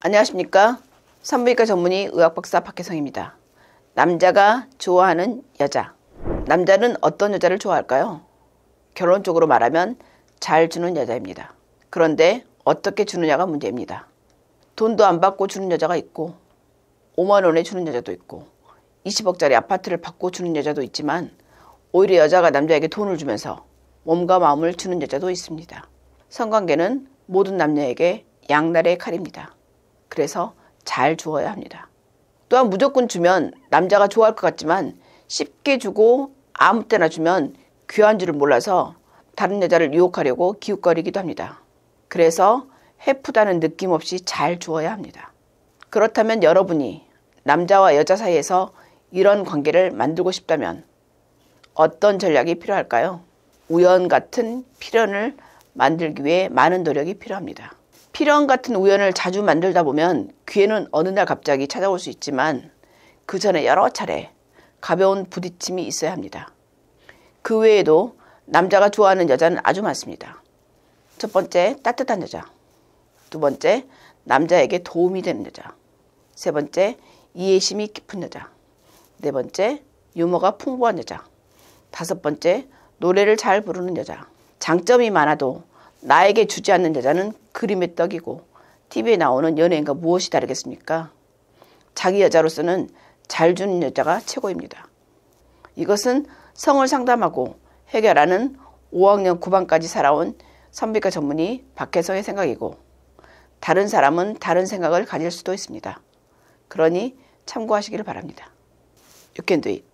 안녕하십니까. 산부인과 전문의 의학박사 박혜성입니다. 남자가 좋아하는 여자. 남자는 어떤 여자를 좋아할까요? 결론적으로 말하면 잘 주는 여자입니다. 그런데 어떻게 주느냐가 문제입니다. 돈도 안 받고 주는 여자가 있고 5만 원에 주는 여자도 있고 20억짜리 아파트를 받고 주는 여자도 있지만 오히려 여자가 남자에게 돈을 주면서 몸과 마음을 주는 여자도 있습니다. 성관계는 모든 남녀에게 양날의 칼입니다. 그래서 잘 주어야 합니다. 또한 무조건 주면 남자가 좋아할 것 같지만 쉽게 주고 아무 때나 주면 귀한 줄을 몰라서 다른 여자를 유혹하려고 기웃거리기도 합니다. 그래서 해프다는 느낌 없이 잘 주어야 합니다. 그렇다면 여러분이 남자와 여자 사이에서 이런 관계를 만들고 싶다면 어떤 전략이 필요할까요? 우연 같은 필연을 만들기 위해 많은 노력이 필요합니다. 필연 같은 우연을 자주 만들다 보면 기회는 어느 날 갑자기 찾아올 수 있지만 그 전에 여러 차례 가벼운 부딪힘이 있어야 합니다. 그 외에도 남자가 좋아하는 여자는 아주 많습니다. 첫 번째, 따뜻한 여자. 두 번째, 남자에게 도움이 되는 여자. 세 번째, 이해심이 깊은 여자. 네 번째, 유머가 풍부한 여자. 다섯 번째, 노래를 잘 부르는 여자. 장점이 많아도 나에게 주지 않는 여자는 그림의 떡이고 TV에 나오는 연예인과 무엇이 다르겠습니까? 자기 여자로서는 잘 주는 여자가 최고입니다. 이것은 성을 상담하고 해결하는 5학년 9반까지 살아온 선비과 전문의 박혜성의 생각이고 다른 사람은 다른 생각을 가질 수도 있습니다. 그러니 참고하시기를 바랍니다. 육 o u c